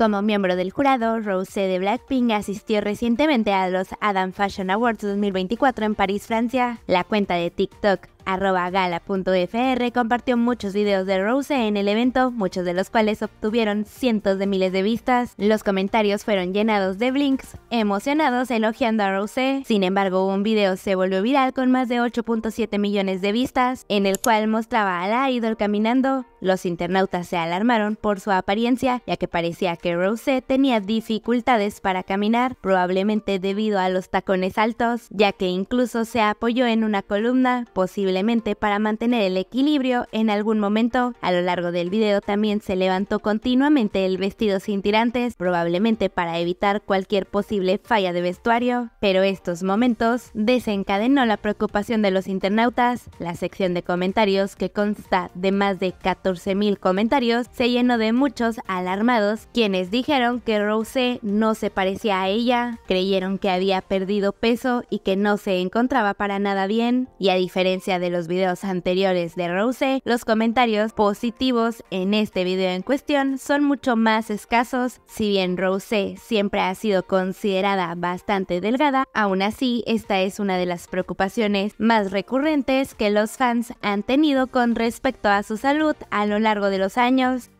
Como miembro del jurado, Rose de Blackpink asistió recientemente a los Adam Fashion Awards 2024 en París, Francia. La cuenta de TikTok arroba gala.fr compartió muchos videos de Rose en el evento, muchos de los cuales obtuvieron cientos de miles de vistas. Los comentarios fueron llenados de blinks, emocionados elogiando a Rose. Sin embargo, un video se volvió viral con más de 8.7 millones de vistas, en el cual mostraba a la idol caminando. Los internautas se alarmaron por su apariencia, ya que parecía que Rose tenía dificultades para caminar, probablemente debido a los tacones altos, ya que incluso se apoyó en una columna, posiblemente para mantener el equilibrio en algún momento. A lo largo del video también se levantó continuamente el vestido sin tirantes, probablemente para evitar cualquier posible falla de vestuario, pero estos momentos desencadenó la preocupación de los internautas. La sección de comentarios, que consta de más de 14.000 comentarios, se llenó de muchos alarmados, quienes dijeron que Rose no se parecía a ella, creyeron que había perdido peso y que no se encontraba para nada bien, y a diferencia de los videos anteriores de Rose, los comentarios positivos en este video en cuestión son mucho más escasos. Si bien Rose siempre ha sido considerada bastante delgada, aún así esta es una de las preocupaciones más recurrentes que los fans han tenido con respecto a su salud a lo largo de los años.